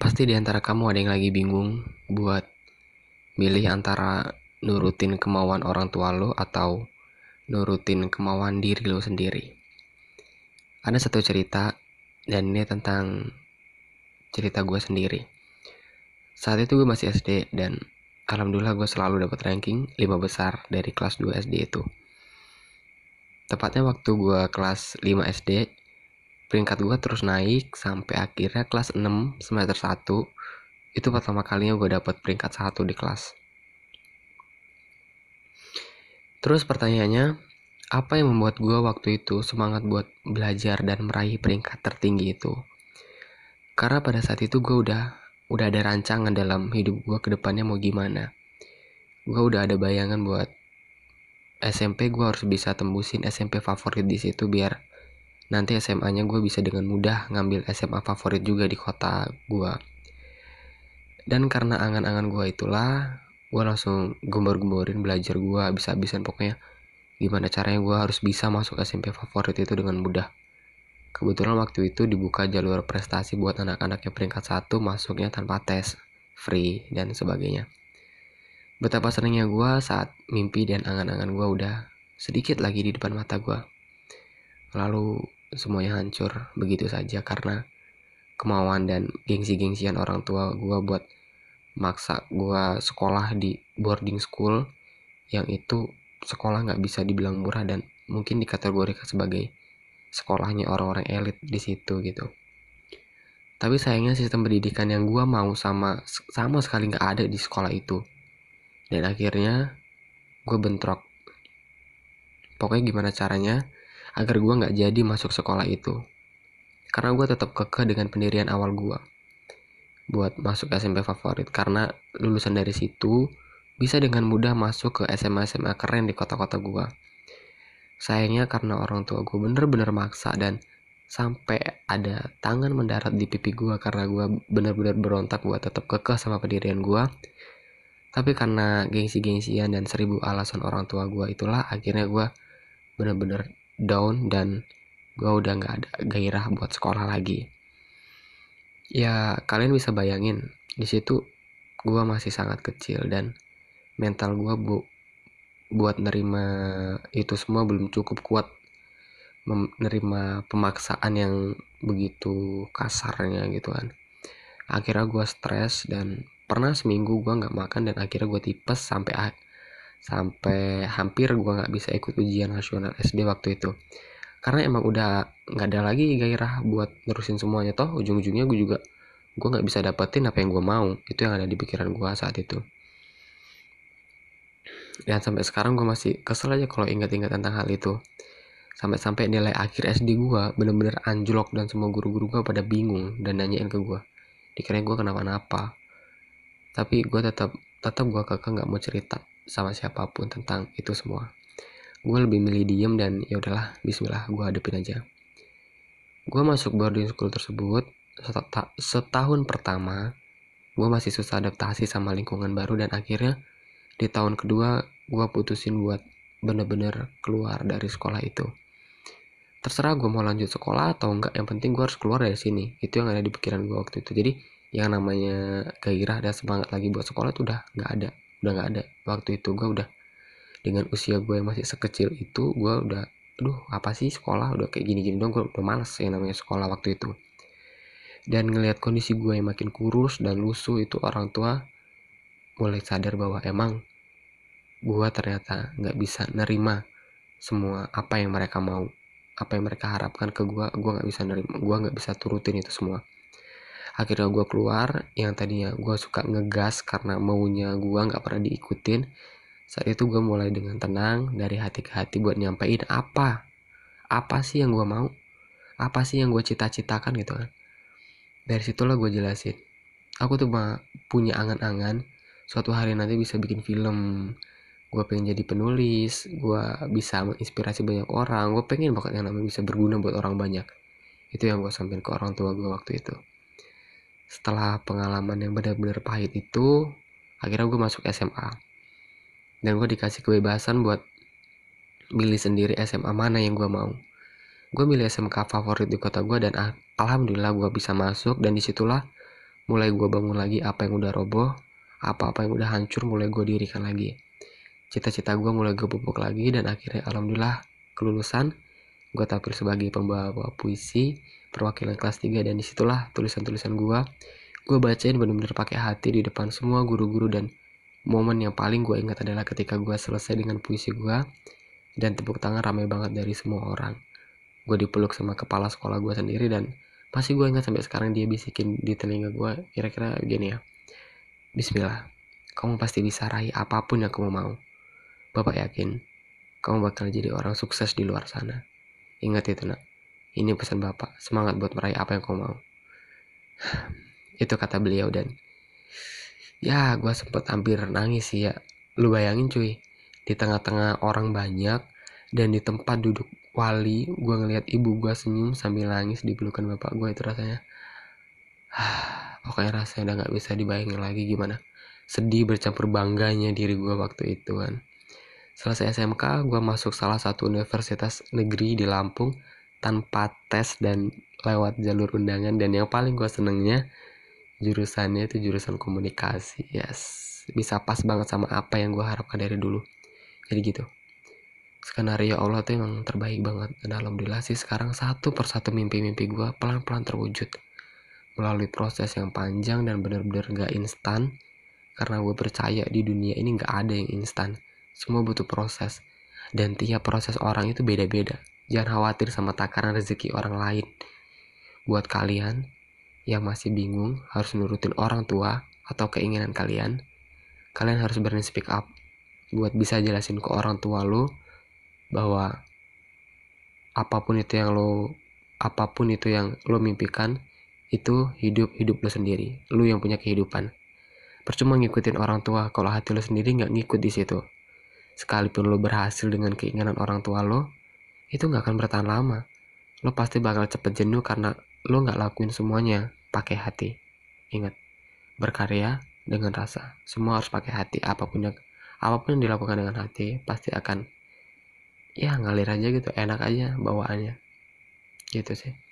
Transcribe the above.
Pasti di antara kamu ada yang lagi bingung buat milih antara nurutin kemauan orang tua lo atau nurutin kemauan diri lo sendiri. Ada satu cerita dan ini tentang cerita gue sendiri. Saat itu gue masih SD dan alhamdulillah gue selalu dapat ranking 5 besar dari kelas 2 SD itu. Tepatnya waktu gue kelas 5 SD, peringkat gue terus naik sampai akhirnya kelas 6 semester 1 itu pertama kalinya gue dapet peringkat 1 di kelas terus pertanyaannya apa yang membuat gue waktu itu semangat buat belajar dan meraih peringkat tertinggi itu karena pada saat itu gue udah udah ada rancangan dalam hidup gue kedepannya mau gimana gue udah ada bayangan buat SMP gue harus bisa tembusin SMP favorit di situ biar nanti SMA-nya gue bisa dengan mudah ngambil SMA favorit juga di kota gue. Dan karena angan-angan gue itulah, gue langsung gembor-gemborin belajar gue habis-habisan pokoknya gimana caranya gue harus bisa masuk SMP favorit itu dengan mudah. Kebetulan waktu itu dibuka jalur prestasi buat anak-anak yang peringkat satu masuknya tanpa tes, free, dan sebagainya. Betapa senangnya gue saat mimpi dan angan-angan gue udah sedikit lagi di depan mata gue lalu semuanya hancur begitu saja karena kemauan dan gengsi-gengsian orang tua gue buat maksa gue sekolah di boarding school yang itu sekolah nggak bisa dibilang murah dan mungkin dikategorikan sebagai sekolahnya orang-orang elit di situ gitu. Tapi sayangnya sistem pendidikan yang gue mau sama sama sekali nggak ada di sekolah itu. Dan akhirnya gue bentrok. Pokoknya gimana caranya agar gue nggak jadi masuk sekolah itu. Karena gue tetap kekeh dengan pendirian awal gue. Buat masuk SMP favorit karena lulusan dari situ bisa dengan mudah masuk ke SMA-SMA keren di kota-kota gue. Sayangnya karena orang tua gue bener-bener maksa dan sampai ada tangan mendarat di pipi gue karena gue bener-bener berontak gue tetap kekeh sama pendirian gue tapi karena gengsi-gengsian dan seribu alasan orang tua gue itulah akhirnya gue bener-bener down dan gue udah nggak ada gairah buat sekolah lagi ya kalian bisa bayangin di situ gue masih sangat kecil dan mental gue bu buat nerima itu semua belum cukup kuat menerima pemaksaan yang begitu kasarnya gitu kan akhirnya gue stres dan pernah seminggu gue nggak makan dan akhirnya gue tipes sampai sampai hampir gue nggak bisa ikut ujian nasional SD waktu itu karena emang udah nggak ada lagi gairah buat nerusin semuanya toh ujung-ujungnya gue juga gue nggak bisa dapetin apa yang gue mau itu yang ada di pikiran gue saat itu dan sampai sekarang gue masih kesel aja kalau ingat-ingat tentang hal itu sampai-sampai nilai akhir SD gue bener-bener anjlok dan semua guru-guru gue pada bingung dan nanyain ke gue dikira gue kenapa-napa tapi gue tetap tetap gue kakak nggak mau cerita sama siapapun tentang itu semua gue lebih milih diem dan ya udahlah Bismillah gue hadepin aja gue masuk boarding school tersebut setahun pertama gue masih susah adaptasi sama lingkungan baru dan akhirnya di tahun kedua gue putusin buat bener-bener keluar dari sekolah itu terserah gue mau lanjut sekolah atau enggak yang penting gue harus keluar dari sini itu yang ada di pikiran gue waktu itu jadi yang namanya gairah dan semangat lagi buat sekolah itu udah nggak ada udah nggak ada waktu itu gue udah dengan usia gue masih sekecil itu gue udah aduh apa sih sekolah udah kayak gini-gini dong gue udah males yang namanya sekolah waktu itu dan ngelihat kondisi gue yang makin kurus dan lusuh itu orang tua mulai sadar bahwa emang gue ternyata nggak bisa nerima semua apa yang mereka mau apa yang mereka harapkan ke gue gue nggak bisa nerima gue nggak bisa turutin itu semua akhirnya gue keluar yang tadinya gue suka ngegas karena maunya gue nggak pernah diikutin saat itu gue mulai dengan tenang dari hati ke hati buat nyampein apa apa sih yang gue mau apa sih yang gue cita-citakan gitu kan dari situlah gue jelasin aku tuh punya angan-angan suatu hari nanti bisa bikin film gue pengen jadi penulis gue bisa menginspirasi banyak orang gue pengen banget yang namanya bisa berguna buat orang banyak itu yang gue sampein ke orang tua gue waktu itu setelah pengalaman yang benar-benar pahit itu akhirnya gue masuk SMA dan gue dikasih kebebasan buat milih sendiri SMA mana yang gue mau gue milih SMK favorit di kota gue dan alhamdulillah gue bisa masuk dan disitulah mulai gue bangun lagi apa yang udah roboh apa-apa yang udah hancur mulai gue dirikan lagi cita-cita gue mulai gue pupuk lagi dan akhirnya alhamdulillah kelulusan gue tampil sebagai pembawa puisi perwakilan kelas 3 dan disitulah tulisan-tulisan gue gue bacain bener-bener pakai hati di depan semua guru-guru dan momen yang paling gue ingat adalah ketika gue selesai dengan puisi gue dan tepuk tangan ramai banget dari semua orang gue dipeluk sama kepala sekolah gue sendiri dan pasti gue ingat sampai sekarang dia bisikin di telinga gue kira-kira gini ya Bismillah kamu pasti bisa raih apapun yang kamu mau Bapak yakin kamu bakal jadi orang sukses di luar sana. Ingat itu nak. Ini pesan bapak, semangat buat meraih apa yang kau mau. itu kata beliau dan ya gue sempet hampir nangis sih ya. Lu bayangin cuy, di tengah-tengah orang banyak dan di tempat duduk wali gue ngeliat ibu gue senyum sambil nangis di pelukan bapak gue itu rasanya pokoknya rasanya udah gak bisa dibayangin lagi gimana sedih bercampur bangganya diri gue waktu itu kan Selesai SMK, gue masuk salah satu universitas negeri di Lampung tanpa tes dan lewat jalur undangan. Dan yang paling gue senengnya, jurusannya itu jurusan komunikasi. Yes, bisa pas banget sama apa yang gue harapkan dari dulu. Jadi gitu. Skenario Allah tuh emang terbaik banget. Dan alhamdulillah sih sekarang satu persatu mimpi-mimpi gue pelan-pelan terwujud. Melalui proses yang panjang dan bener-bener gak instan. Karena gue percaya di dunia ini gak ada yang instan semua butuh proses. Dan tiap proses orang itu beda-beda. Jangan khawatir sama takaran rezeki orang lain. Buat kalian yang masih bingung harus nurutin orang tua atau keinginan kalian, kalian harus berani speak up buat bisa jelasin ke orang tua lo bahwa apapun itu yang lo apapun itu yang lo mimpikan itu hidup hidup lo sendiri lo yang punya kehidupan percuma ngikutin orang tua kalau hati lo sendiri nggak ngikut di situ sekalipun lo berhasil dengan keinginan orang tua lo, itu nggak akan bertahan lama. Lo pasti bakal cepet jenuh karena lo nggak lakuin semuanya pakai hati. Ingat, berkarya dengan rasa. Semua harus pakai hati. Apapun yang apapun yang dilakukan dengan hati pasti akan ya ngalir aja gitu, enak aja bawaannya. Gitu sih.